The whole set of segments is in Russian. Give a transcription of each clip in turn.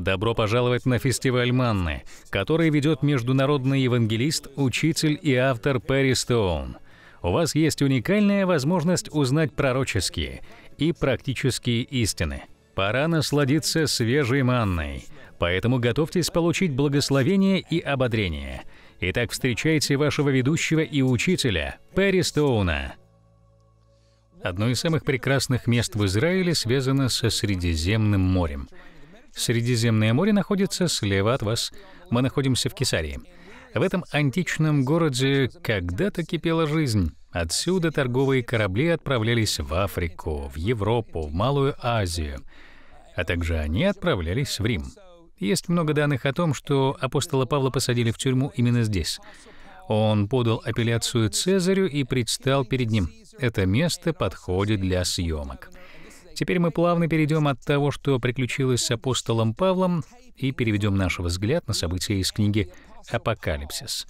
Добро пожаловать на фестиваль Манны, который ведет международный евангелист, учитель и автор Перри Стоун. У вас есть уникальная возможность узнать пророческие и практические истины. Пора насладиться свежей манной, поэтому готовьтесь получить благословение и ободрение. Итак, встречайте вашего ведущего и учителя Перри Стоуна. Одно из самых прекрасных мест в Израиле связано со Средиземным морем – Средиземное море находится слева от вас. Мы находимся в Кесарии. В этом античном городе когда-то кипела жизнь. Отсюда торговые корабли отправлялись в Африку, в Европу, в Малую Азию, а также они отправлялись в Рим. Есть много данных о том, что апостола Павла посадили в тюрьму именно здесь. Он подал апелляцию Цезарю и предстал перед ним. Это место подходит для съемок. Теперь мы плавно перейдем от того, что приключилось с апостолом Павлом, и переведем наш взгляд на события из книги «Апокалипсис».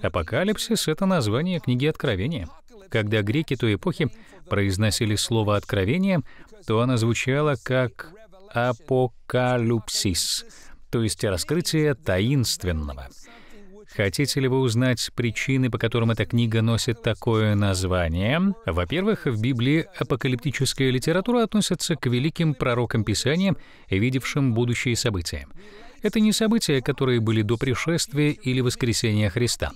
«Апокалипсис» — это название книги Откровения. Когда греки той эпохи произносили слово «откровение», то оно звучало как «апокалюпсис», то есть раскрытие таинственного — Хотите ли вы узнать причины, по которым эта книга носит такое название? Во-первых, в Библии апокалиптическая литература относится к великим пророкам Писания, видевшим будущие события. Это не события, которые были до пришествия или воскресения Христа.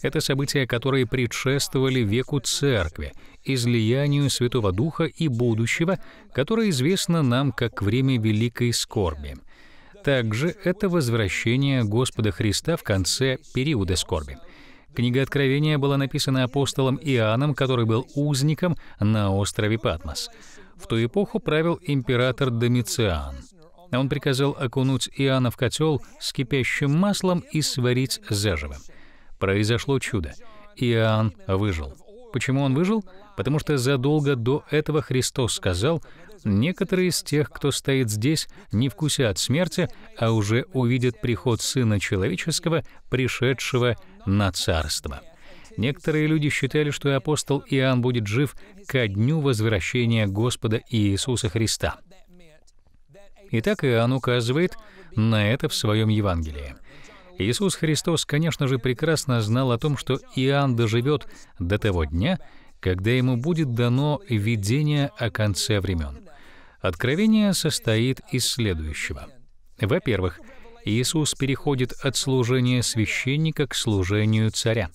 Это события, которые предшествовали веку Церкви, излиянию Святого Духа и будущего, которое известно нам как время Великой Скорби — также это возвращение Господа Христа в конце периода скорби. Книга Откровения была написана апостолом Иоанном, который был узником на острове Патмос. В ту эпоху правил император Домициан. Он приказал окунуть Иоанна в котел с кипящим маслом и сварить заживо. Произошло чудо. Иоанн выжил. Почему он выжил? Потому что задолго до этого Христос сказал, Некоторые из тех, кто стоит здесь, не вкусят смерти, а уже увидят приход Сына Человеческого, пришедшего на Царство. Некоторые люди считали, что апостол Иоанн будет жив ко дню возвращения Господа Иисуса Христа. Итак, Иоанн указывает на это в своем Евангелии. Иисус Христос, конечно же, прекрасно знал о том, что Иоанн доживет до того дня, когда ему будет дано видение о конце времен. Откровение состоит из следующего. Во-первых, Иисус переходит от служения священника к служению царя.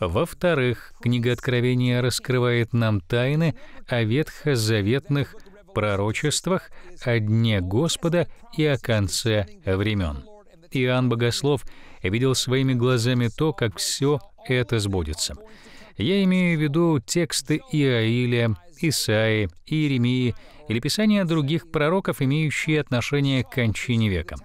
Во-вторых, книга Откровения раскрывает нам тайны о ветхозаветных пророчествах, о дне Господа и о конце времен. Иоанн Богослов видел своими глазами то, как все это сбудется. Я имею в виду тексты Иаиля, Исаи, Иеремии или писания других пророков, имеющие отношение к кончине века.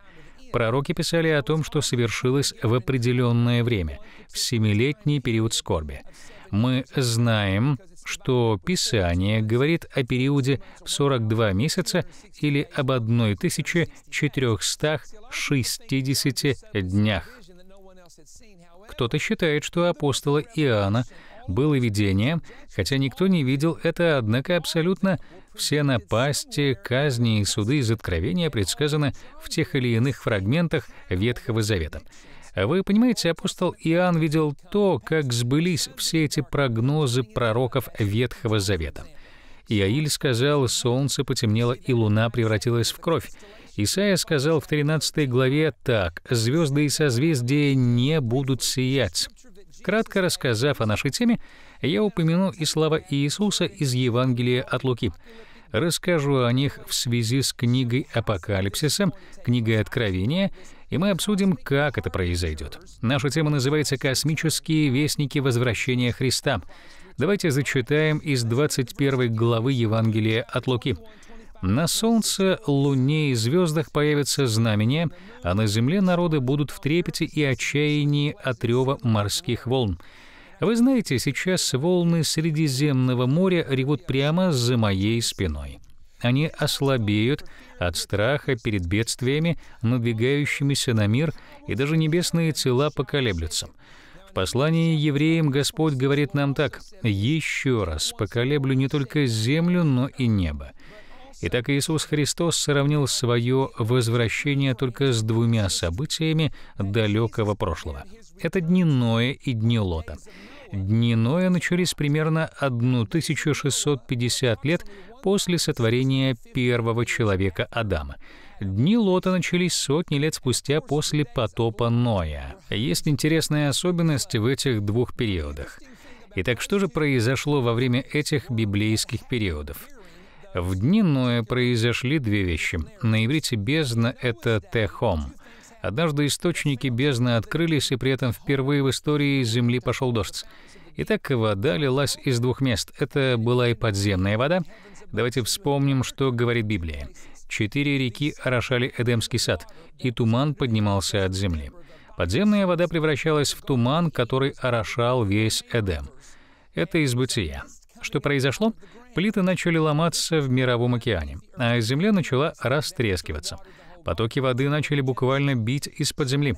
Пророки писали о том, что совершилось в определенное время, в семилетний период скорби. Мы знаем, что Писание говорит о периоде в 42 месяца или об 1460 днях. Кто-то считает, что апостола Иоанна было видение, хотя никто не видел это, однако абсолютно все напасти, казни и суды из Откровения предсказаны в тех или иных фрагментах Ветхого Завета. А вы понимаете, апостол Иоанн видел то, как сбылись все эти прогнозы пророков Ветхого Завета. Иаиль сказал, солнце потемнело и луна превратилась в кровь. Исаия сказал в 13 главе так, «Звезды и созвездия не будут сиять». Кратко рассказав о нашей теме, я упомяну и слова Иисуса из Евангелия от Луки. Расскажу о них в связи с книгой Апокалипсиса, книгой Откровения, и мы обсудим, как это произойдет. Наша тема называется «Космические вестники возвращения Христа». Давайте зачитаем из 21 главы Евангелия от Луки. На солнце, луне и звездах появятся знамения, а на земле народы будут в трепете и отчаянии от рева морских волн. Вы знаете, сейчас волны Средиземного моря ревут прямо за моей спиной. Они ослабеют от страха перед бедствиями, надвигающимися на мир, и даже небесные тела поколеблются. В послании евреям Господь говорит нам так «Еще раз поколеблю не только землю, но и небо». Итак, Иисус Христос сравнил свое возвращение только с двумя событиями далекого прошлого. Это дни Ноя и дни Лота. Дни Ноя начались примерно 1650 лет после сотворения первого человека Адама. Дни Лота начались сотни лет спустя после потопа Ноя. Есть интересная особенность в этих двух периодах. Итак, что же произошло во время этих библейских периодов? В дни Ноя произошли две вещи. На иврите «бездна» — это «техом». Однажды источники бездны открылись, и при этом впервые в истории Земли пошел дождь. Итак, вода лилась из двух мест. Это была и подземная вода. Давайте вспомним, что говорит Библия. Четыре реки орошали Эдемский сад, и туман поднимался от земли. Подземная вода превращалась в туман, который орошал весь Эдем. Это из бытия. Что произошло? Плиты начали ломаться в мировом океане, а земля начала растрескиваться. Потоки воды начали буквально бить из-под земли.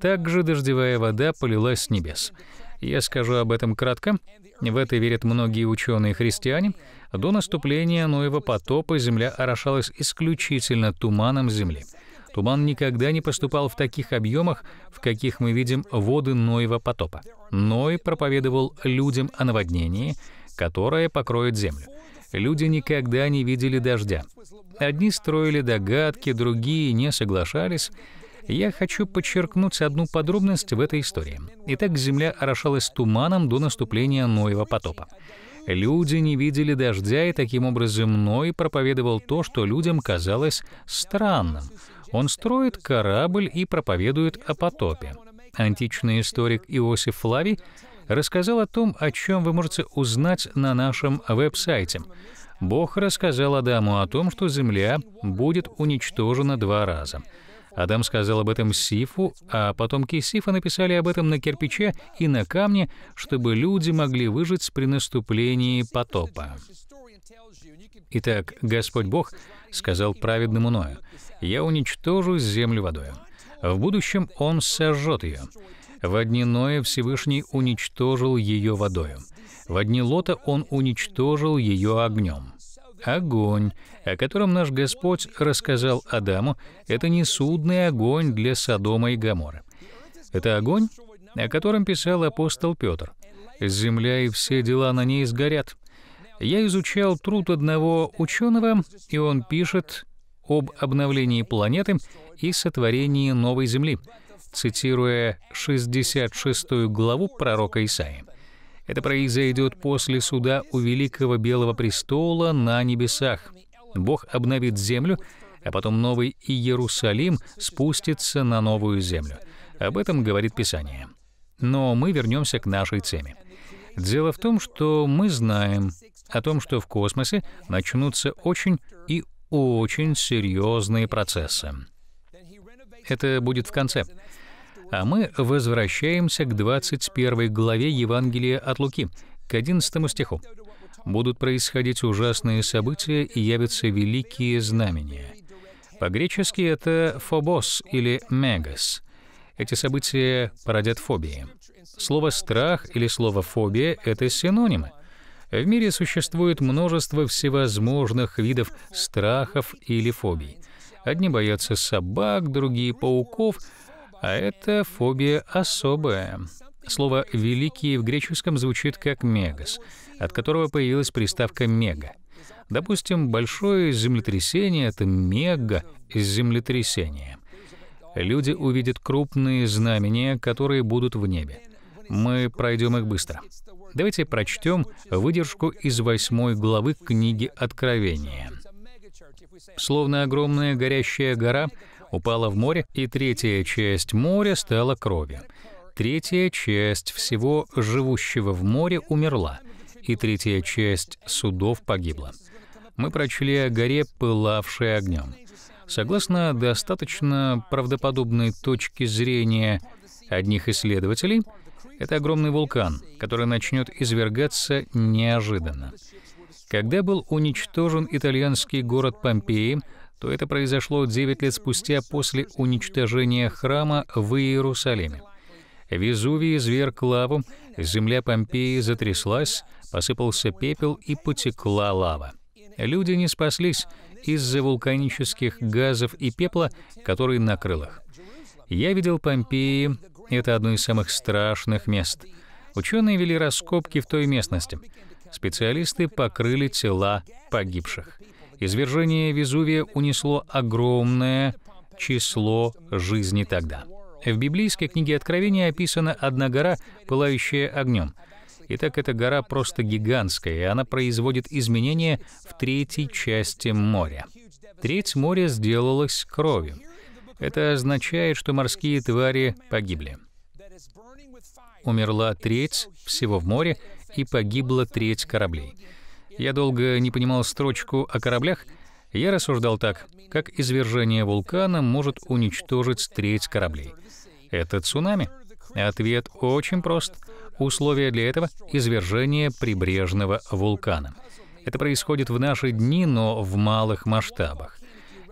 Также дождевая вода полилась с небес. Я скажу об этом кратко. В это верят многие ученые-христиане. До наступления Ноева потопа земля орошалась исключительно туманом земли. Туман никогда не поступал в таких объемах, в каких мы видим воды Ноева потопа. Ной проповедовал людям о наводнении, которая покроет землю. Люди никогда не видели дождя. Одни строили догадки, другие не соглашались. Я хочу подчеркнуть одну подробность в этой истории. Итак, земля орошалась туманом до наступления Ноева потопа. Люди не видели дождя, и таким образом Ной проповедовал то, что людям казалось странным. Он строит корабль и проповедует о потопе. Античный историк Иосиф Флавий рассказал о том, о чем вы можете узнать на нашем веб-сайте. Бог рассказал Адаму о том, что земля будет уничтожена два раза. Адам сказал об этом Сифу, а потомки Сифа написали об этом на кирпиче и на камне, чтобы люди могли выжить при наступлении потопа. Итак, Господь Бог сказал праведному Ною, «Я уничтожу землю водою. В будущем Он сожжет ее. В одни Ноя Всевышний уничтожил ее водою. В одни Лота он уничтожил ее огнем. Огонь, о котором наш Господь рассказал Адаму, это не судный огонь для Содома и Гамора. Это огонь, о котором писал апостол Петр. «Земля и все дела на ней сгорят». Я изучал труд одного ученого, и он пишет об обновлении планеты и сотворении новой Земли — цитируя 66 главу пророка Исаия. Это произойдет после суда у Великого Белого Престола на небесах. Бог обновит землю, а потом новый Иерусалим спустится на новую землю. Об этом говорит Писание. Но мы вернемся к нашей теме. Дело в том, что мы знаем о том, что в космосе начнутся очень и очень серьезные процессы. Это будет в конце. А мы возвращаемся к 21 главе Евангелия от Луки, к 11 стиху. «Будут происходить ужасные события и явятся великие знамения». По-гречески это «фобос» или «мегас». Эти события породят фобии. Слово «страх» или слово «фобия» — это синонимы. В мире существует множество всевозможных видов страхов или фобий. Одни боятся собак, другие — пауков — а это фобия особая. Слово «великий» в греческом звучит как «мегас», от которого появилась приставка «мега». Допустим, большое землетрясение — это мега-землетрясение. Люди увидят крупные знамения, которые будут в небе. Мы пройдем их быстро. Давайте прочтем выдержку из восьмой главы книги Откровения. Словно огромная горящая гора, упала в море, и третья часть моря стала кровью. Третья часть всего живущего в море умерла, и третья часть судов погибла. Мы прочли о горе, пылавшей огнем. Согласно достаточно правдоподобной точке зрения одних исследователей, это огромный вулкан, который начнет извергаться неожиданно. Когда был уничтожен итальянский город Помпеи, то это произошло 9 лет спустя после уничтожения храма в Иерусалиме. Везувий изверг лаву, земля Помпеи затряслась, посыпался пепел и потекла лава. Люди не спаслись из-за вулканических газов и пепла, который накрыл их. Я видел Помпеи, это одно из самых страшных мест. Ученые вели раскопки в той местности. Специалисты покрыли тела погибших. Извержение Везувия унесло огромное число жизней тогда. В библейской книге Откровения описана одна гора, пылающая огнем. Итак, эта гора просто гигантская, и она производит изменения в третьей части моря. Треть моря сделалась кровью. Это означает, что морские твари погибли. Умерла треть всего в море, и погибла треть кораблей. Я долго не понимал строчку о кораблях. Я рассуждал так, как извержение вулкана может уничтожить треть кораблей. Это цунами. Ответ очень прост. условия для этого — извержение прибрежного вулкана. Это происходит в наши дни, но в малых масштабах.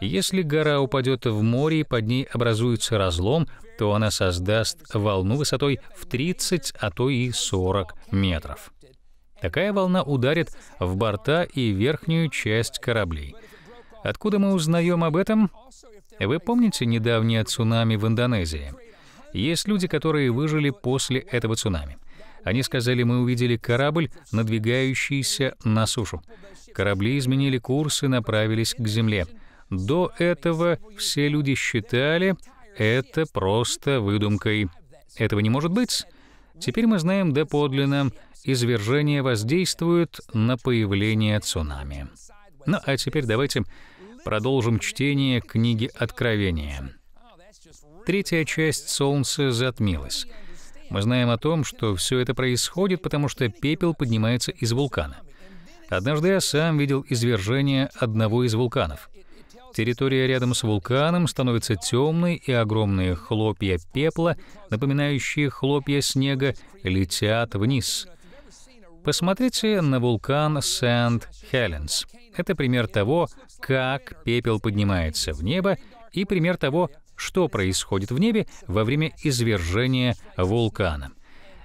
Если гора упадет в море и под ней образуется разлом, то она создаст волну высотой в 30, а то и 40 метров. Такая волна ударит в борта и верхнюю часть кораблей. Откуда мы узнаем об этом? Вы помните недавнее цунами в Индонезии? Есть люди, которые выжили после этого цунами. Они сказали, мы увидели корабль, надвигающийся на сушу. Корабли изменили курс и направились к земле. До этого все люди считали, это просто выдумкой. Этого не может быть. Теперь мы знаем доподлинно, извержение воздействует на появление цунами. Ну а теперь давайте продолжим чтение книги Откровения. Третья часть Солнца затмилась. Мы знаем о том, что все это происходит, потому что пепел поднимается из вулкана. Однажды я сам видел извержение одного из вулканов. Территория рядом с вулканом становится темной, и огромные хлопья пепла, напоминающие хлопья снега, летят вниз. Посмотрите на вулкан Сент-Хеленс. Это пример того, как пепел поднимается в небо, и пример того, что происходит в небе во время извержения вулкана.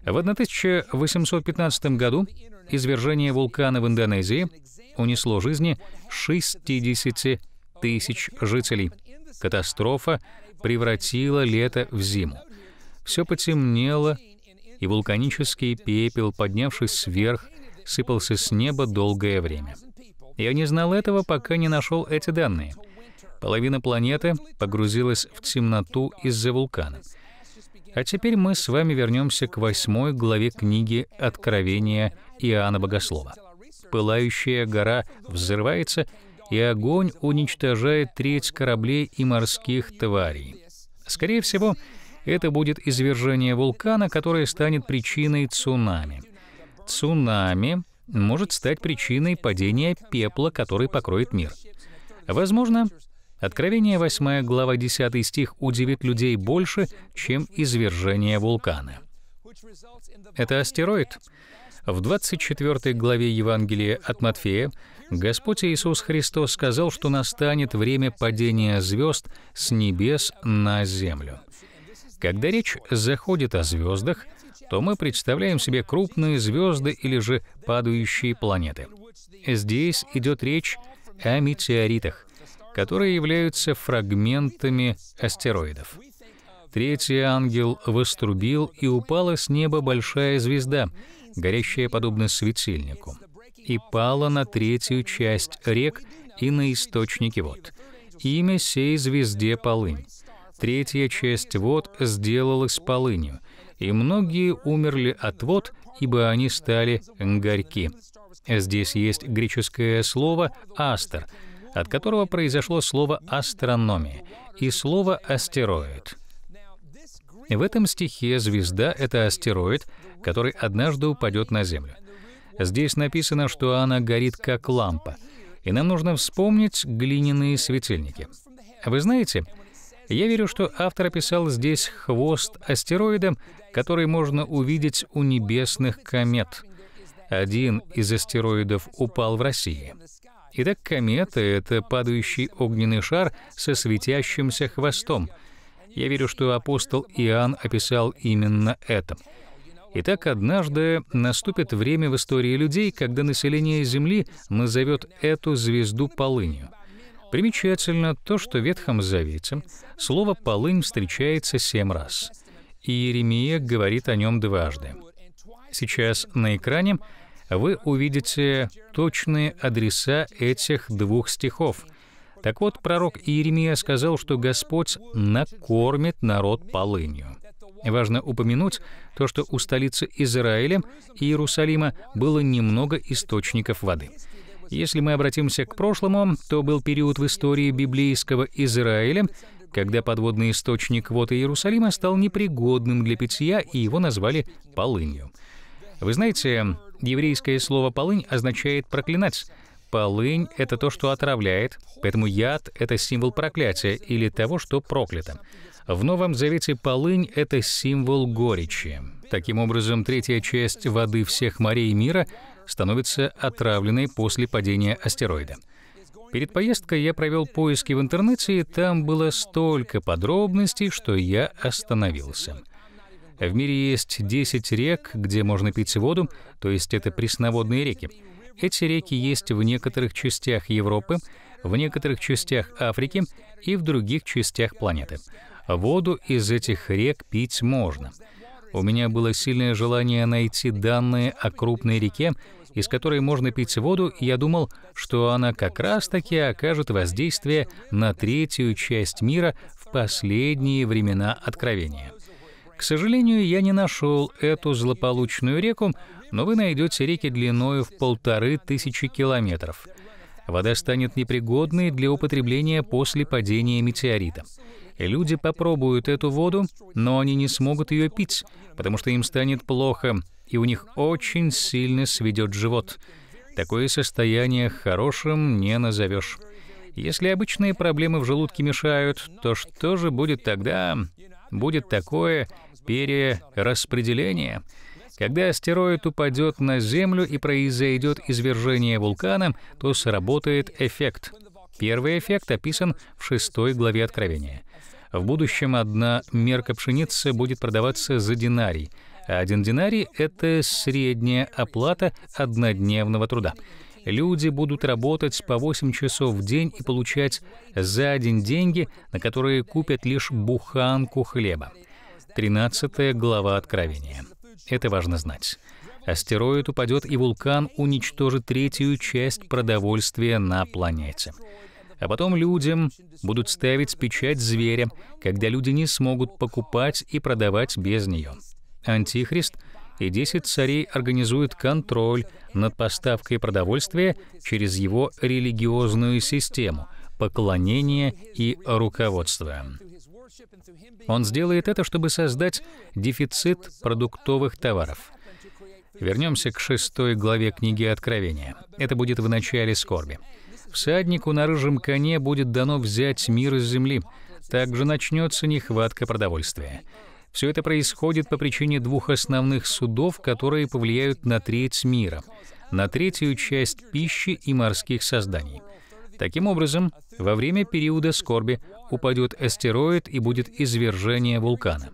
В 1815 году извержение вулкана в Индонезии унесло жизни 60 тысяч жителей. Катастрофа превратила лето в зиму. Все потемнело, и вулканический пепел, поднявшись сверх, сыпался с неба долгое время. Я не знал этого, пока не нашел эти данные. Половина планеты погрузилась в темноту из-за вулкана. А теперь мы с вами вернемся к восьмой главе книги «Откровения Иоанна Богослова». Пылающая гора взрывается — и огонь уничтожает треть кораблей и морских тварей. Скорее всего, это будет извержение вулкана, которое станет причиной цунами. Цунами может стать причиной падения пепла, который покроет мир. Возможно, Откровение 8 глава 10 стих удивит людей больше, чем извержение вулкана. Это астероид, в 24 главе Евангелия от Матфея Господь Иисус Христос сказал, что настанет время падения звезд с небес на землю. Когда речь заходит о звездах, то мы представляем себе крупные звезды или же падающие планеты. Здесь идет речь о метеоритах, которые являются фрагментами астероидов. Третий ангел вострубил, и упала с неба большая звезда — горящая подобно светильнику, и пала на третью часть рек и на источники вод. Имя сей звезде полынь. Третья часть вод сделалась полынью, и многие умерли от вод, ибо они стали горьки. Здесь есть греческое слово «астер», от которого произошло слово «астрономия» и слово «астероид». В этом стихе звезда — это астероид, который однажды упадет на Землю. Здесь написано, что она горит как лампа, и нам нужно вспомнить глиняные светильники. Вы знаете, я верю, что автор описал здесь хвост астероида, который можно увидеть у небесных комет. Один из астероидов упал в России. Итак, комета — это падающий огненный шар со светящимся хвостом — я верю, что апостол Иоанн описал именно это. Итак, однажды наступит время в истории людей, когда население Земли назовет эту звезду полынью. Примечательно то, что в Ветхом Завете слово «полынь» встречается семь раз. И Иеремия говорит о нем дважды. Сейчас на экране вы увидите точные адреса этих двух стихов, так вот, пророк Иеремия сказал, что Господь накормит народ полынью. Важно упомянуть то, что у столицы Израиля, Иерусалима, было немного источников воды. Если мы обратимся к прошлому, то был период в истории библейского Израиля, когда подводный источник воды Иерусалима стал непригодным для питья, и его назвали полынью. Вы знаете, еврейское слово «полынь» означает «проклинать», Полынь — это то, что отравляет, поэтому яд — это символ проклятия или того, что проклято. В Новом Завете полынь — это символ горечи. Таким образом, третья часть воды всех морей мира становится отравленной после падения астероида. Перед поездкой я провел поиски в интернете, и там было столько подробностей, что я остановился. В мире есть 10 рек, где можно пить воду, то есть это пресноводные реки. Эти реки есть в некоторых частях Европы, в некоторых частях Африки и в других частях планеты. Воду из этих рек пить можно. У меня было сильное желание найти данные о крупной реке, из которой можно пить воду, и я думал, что она как раз-таки окажет воздействие на третью часть мира в последние времена Откровения. К сожалению, я не нашел эту злополучную реку, но вы найдете реки длиною в полторы тысячи километров. Вода станет непригодной для употребления после падения метеорита. Люди попробуют эту воду, но они не смогут ее пить, потому что им станет плохо, и у них очень сильно сведет живот. Такое состояние хорошим не назовешь. Если обычные проблемы в желудке мешают, то что же будет тогда? Будет такое, перераспределение. Когда астероид упадет на Землю и произойдет извержение вулкана, то сработает эффект. Первый эффект описан в шестой главе Откровения. В будущем одна мерка пшеницы будет продаваться за динарий, а один динарий — это средняя оплата однодневного труда. Люди будут работать по 8 часов в день и получать за день деньги, на которые купят лишь буханку хлеба. 13 глава Откровения. Это важно знать. Астероид упадет, и вулкан уничтожит третью часть продовольствия на планете. А потом людям будут ставить печать зверя, когда люди не смогут покупать и продавать без нее. Антихрист и 10 царей организуют контроль над поставкой продовольствия через его религиозную систему, поклонение и руководство. Он сделает это, чтобы создать дефицит продуктовых товаров. Вернемся к шестой главе книги Откровения. Это будет в начале скорби. Всаднику на рыжем коне будет дано взять мир из земли. Также начнется нехватка продовольствия. Все это происходит по причине двух основных судов, которые повлияют на треть мира, на третью часть пищи и морских созданий — Таким образом, во время периода скорби упадет астероид и будет извержение вулкана.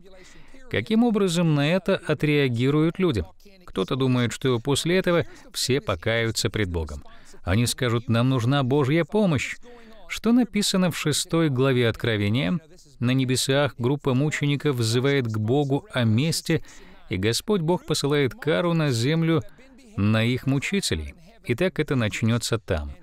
Каким образом на это отреагируют люди? Кто-то думает, что после этого все покаются пред Богом. Они скажут, нам нужна Божья помощь. Что написано в шестой главе Откровения? На небесах группа мучеников взывает к Богу о месте, и Господь Бог посылает кару на землю на их мучителей. Итак, это начнется там —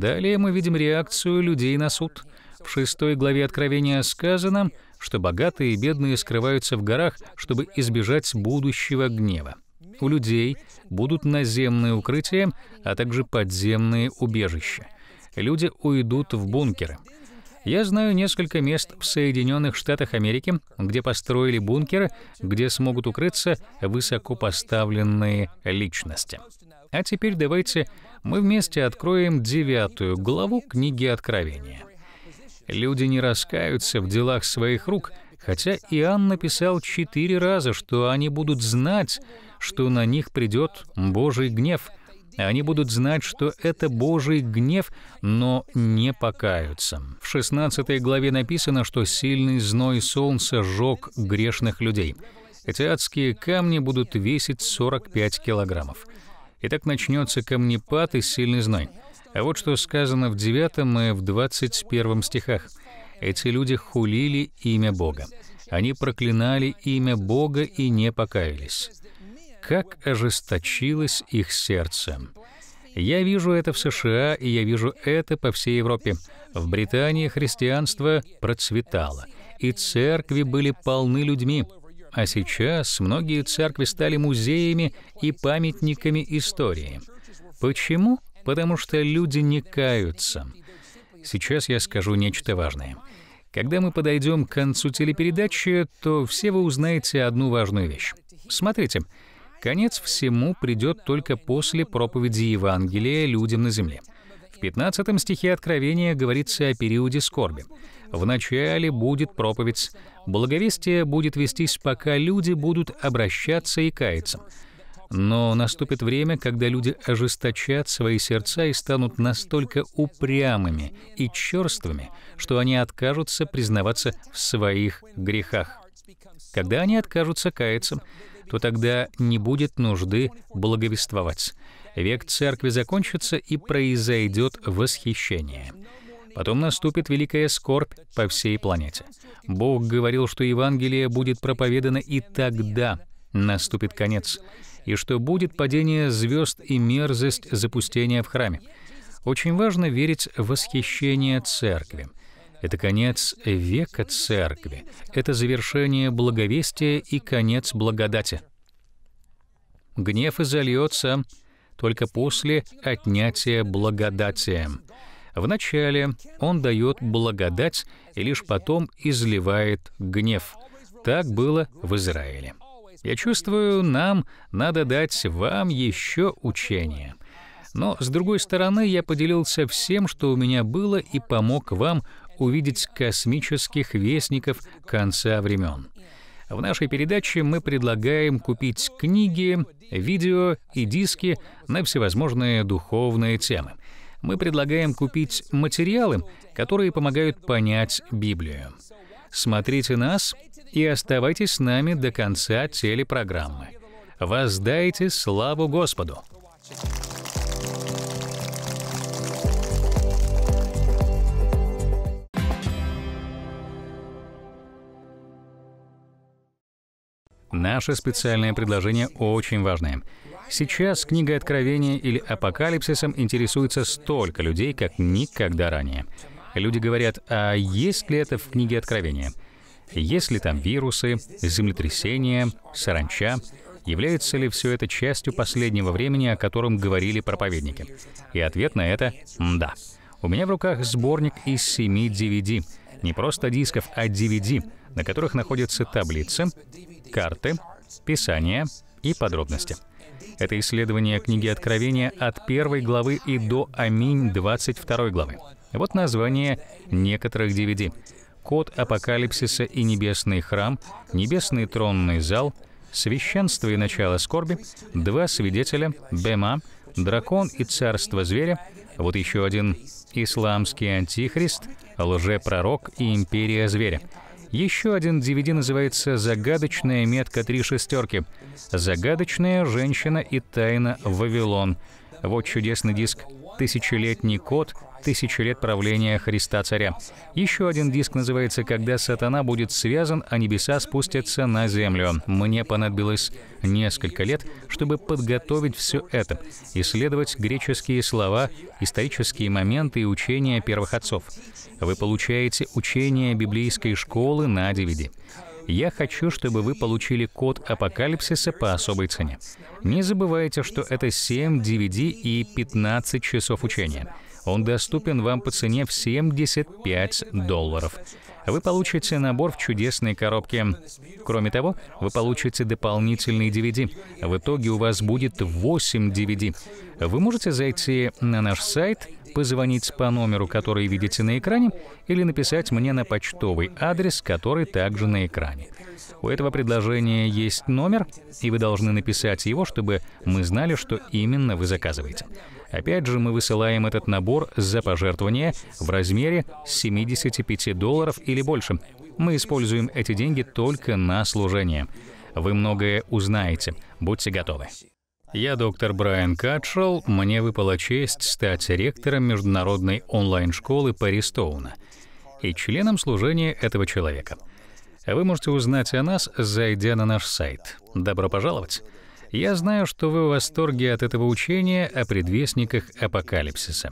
Далее мы видим реакцию людей на суд. В шестой главе Откровения сказано, что богатые и бедные скрываются в горах, чтобы избежать будущего гнева. У людей будут наземные укрытия, а также подземные убежища. Люди уйдут в бункеры. Я знаю несколько мест в Соединенных Штатах Америки, где построили бункеры, где смогут укрыться высокопоставленные личности. А теперь давайте мы вместе откроем девятую главу книги Откровения. Люди не раскаются в делах своих рук, хотя Иоанн написал четыре раза, что они будут знать, что на них придет Божий гнев. Они будут знать, что это Божий гнев, но не покаются. В 16 главе написано, что сильный зной солнца сжег грешных людей. Эти адские камни будут весить 45 килограммов и так начнется камнепад и сильный знань. А вот что сказано в 9 и в 21 стихах. Эти люди хулили имя Бога. Они проклинали имя Бога и не покаялись. Как ожесточилось их сердце. Я вижу это в США, и я вижу это по всей Европе. В Британии христианство процветало, и церкви были полны людьми а сейчас многие церкви стали музеями и памятниками истории. Почему? Потому что люди не каются. Сейчас я скажу нечто важное. Когда мы подойдем к концу телепередачи, то все вы узнаете одну важную вещь. Смотрите, конец всему придет только после проповеди Евангелия людям на земле — 15 стихе Откровения говорится о периоде скорби. «Вначале будет проповедь, благовестие будет вестись, пока люди будут обращаться и каяться». Но наступит время, когда люди ожесточат свои сердца и станут настолько упрямыми и черствыми, что они откажутся признаваться в своих грехах. Когда они откажутся каяться, то тогда не будет нужды благовествовать. Век церкви закончится и произойдет восхищение. Потом наступит великая скорбь по всей планете. Бог говорил, что Евангелие будет проповедано и тогда наступит конец, и что будет падение звезд и мерзость запустения в храме. Очень важно верить в восхищение церкви. Это конец века церкви. Это завершение благовестия и конец благодати. Гнев изольется, только после отнятия благодати. Вначале он дает благодать и лишь потом изливает гнев. Так было в Израиле. Я чувствую, нам надо дать вам еще учение. Но, с другой стороны, я поделился всем, что у меня было, и помог вам увидеть космических вестников конца времен. В нашей передаче мы предлагаем купить книги, видео и диски на всевозможные духовные темы. Мы предлагаем купить материалы, которые помогают понять Библию. Смотрите нас и оставайтесь с нами до конца телепрограммы. Воздайте славу Господу! Наше специальное предложение очень важное. Сейчас книгой Откровения или Апокалипсисом интересуется столько людей, как никогда ранее. Люди говорят, а есть ли это в книге Откровения? Есть ли там вирусы, землетрясения, саранча? Является ли все это частью последнего времени, о котором говорили проповедники? И ответ на это — да. У меня в руках сборник из семи DVD. Не просто дисков, а DVD, на которых находятся таблицы карты, писания и подробности. Это исследование книги Откровения от первой главы и до Аминь 22 главы. Вот название некоторых DVD. Код апокалипсиса и небесный храм, небесный тронный зал, священство и начало скорби, два свидетеля, Бема, дракон и царство зверя, вот еще один исламский антихрист, лжепророк и империя зверя. Еще один DVD называется «Загадочная метка три шестерки». «Загадочная женщина и тайна Вавилон». Вот чудесный диск «Тысячелетний кот. Тысячи лет правления Христа Царя». Еще один диск называется «Когда сатана будет связан, а небеса спустятся на землю». Мне понадобилось несколько лет, чтобы подготовить все это, исследовать греческие слова, исторические моменты и учения первых отцов вы получаете учение библейской школы на DVD. Я хочу, чтобы вы получили код апокалипсиса по особой цене. Не забывайте, что это 7 DVD и 15 часов учения. Он доступен вам по цене в 75 долларов. Вы получите набор в чудесной коробке. Кроме того, вы получите дополнительные DVD. В итоге у вас будет 8 DVD. Вы можете зайти на наш сайт — позвонить по номеру, который видите на экране, или написать мне на почтовый адрес, который также на экране. У этого предложения есть номер, и вы должны написать его, чтобы мы знали, что именно вы заказываете. Опять же, мы высылаем этот набор за пожертвование в размере 75 долларов или больше. Мы используем эти деньги только на служение. Вы многое узнаете. Будьте готовы. Я доктор Брайан Катшелл. Мне выпала честь стать ректором международной онлайн-школы Пари и членом служения этого человека. Вы можете узнать о нас, зайдя на наш сайт. Добро пожаловать! Я знаю, что вы в восторге от этого учения о предвестниках апокалипсиса.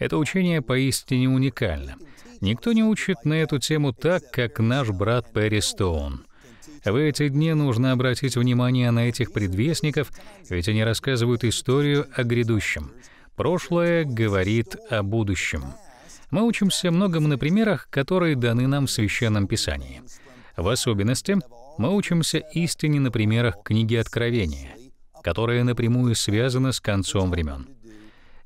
Это учение поистине уникально. Никто не учит на эту тему так, как наш брат Перри Стоун — в эти дни нужно обратить внимание на этих предвестников, ведь они рассказывают историю о грядущем. Прошлое говорит о будущем. Мы учимся многому на примерах, которые даны нам в Священном Писании. В особенности мы учимся истине на примерах книги Откровения, которая напрямую связана с концом времен.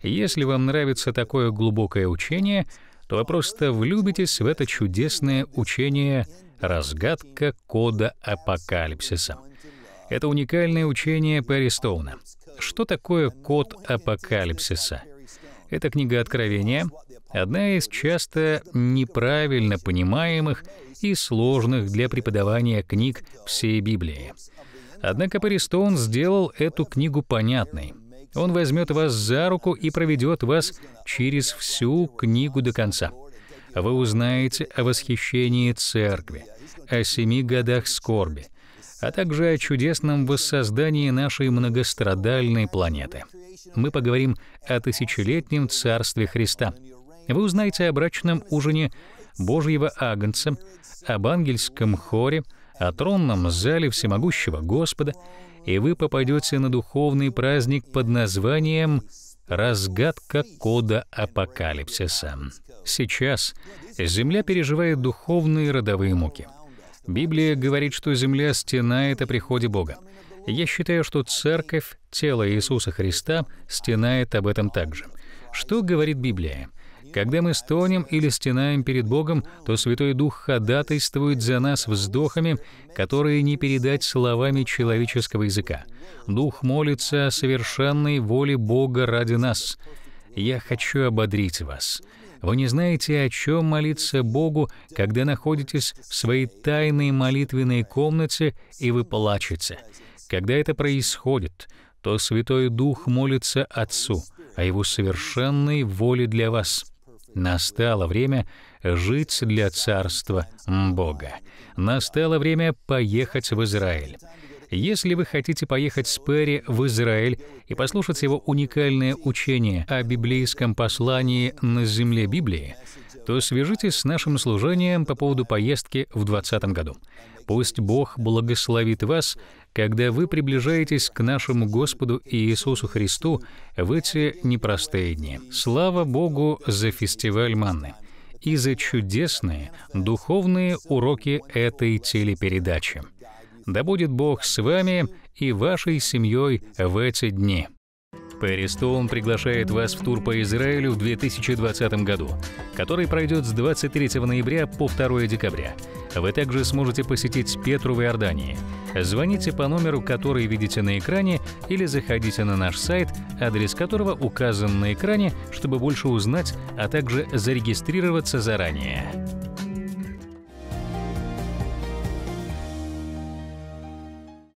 Если вам нравится такое глубокое учение, то вы просто влюбитесь в это чудесное учение — «Разгадка кода апокалипсиса». Это уникальное учение Перри Стоуна. Что такое код апокалипсиса? Это книга Откровения, одна из часто неправильно понимаемых и сложных для преподавания книг всей Библии. Однако Перри Стоун сделал эту книгу понятной. Он возьмет вас за руку и проведет вас через всю книгу до конца — а вы узнаете о восхищении церкви, о семи годах скорби, а также о чудесном воссоздании нашей многострадальной планеты. Мы поговорим о тысячелетнем Царстве Христа. Вы узнаете о брачном ужине Божьего Агнца, об ангельском хоре, о тронном зале всемогущего Господа, и вы попадете на духовный праздник под названием Разгадка кода апокалипсиса. Сейчас Земля переживает духовные родовые муки. Библия говорит, что Земля стенает о приходе Бога. Я считаю, что Церковь, тело Иисуса Христа, стенает об этом также. Что говорит Библия? Когда мы стонем или стенаем перед Богом, то Святой Дух ходатайствует за нас вздохами, которые не передать словами человеческого языка. Дух молится о совершенной воле Бога ради нас. Я хочу ободрить вас. Вы не знаете, о чем молиться Богу, когда находитесь в своей тайной молитвенной комнате и вы плачете. Когда это происходит, то Святой Дух молится Отцу о Его совершенной воле для вас. Настало время жить для царства Бога. Настало время поехать в Израиль. Если вы хотите поехать с Перри в Израиль и послушать его уникальное учение о библейском послании на земле Библии, то свяжитесь с нашим служением по поводу поездки в 2020 году. Пусть Бог благословит вас, когда вы приближаетесь к нашему Господу Иисусу Христу в эти непростые дни. Слава Богу за фестиваль Манны и за чудесные духовные уроки этой телепередачи. Да будет Бог с вами и вашей семьей в эти дни. Перри Стоун приглашает вас в тур по Израилю в 2020 году, который пройдет с 23 ноября по 2 декабря. Вы также сможете посетить Петру в Иордании. Звоните по номеру, который видите на экране, или заходите на наш сайт, адрес которого указан на экране, чтобы больше узнать, а также зарегистрироваться заранее.